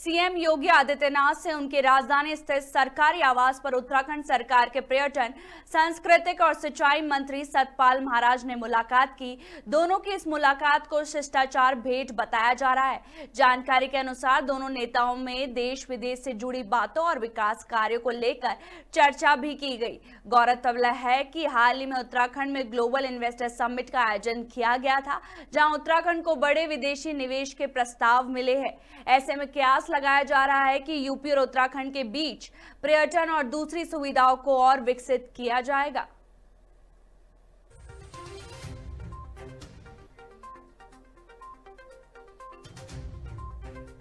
CM योगी आदित्यनाथ से उनकी राजधानी स्थित सरकारी आवास पर उत्तराखंड सरकार के पर्यटन सांस्कृतिक और सिंचाई मंत्री सतपाल महाराज ने मुलाकात की दोनों की इस मुलाकात को शिष्टाचार भेंट बताया जा रहा है जानकारी के अनुसार दोनों नेताओं में देश विदेश से जुड़ी बातों और विकास कार्यो को लेकर चर्चा भी की गई गौरतलब है कि हाल ही में उत्तराखंड में ग्लोबल इन्वेस्टर समिट का आयोजन किया गया था जहाँ उत्तराखंड को बड़े विदेशी निवेश के प्रस्ताव मिले हैं ऐसे में क्या कयास लगाया जा रहा है कि यूपी और उत्तराखंड के बीच पर्यटन और दूसरी सुविधाओं को और विकसित किया जाएगा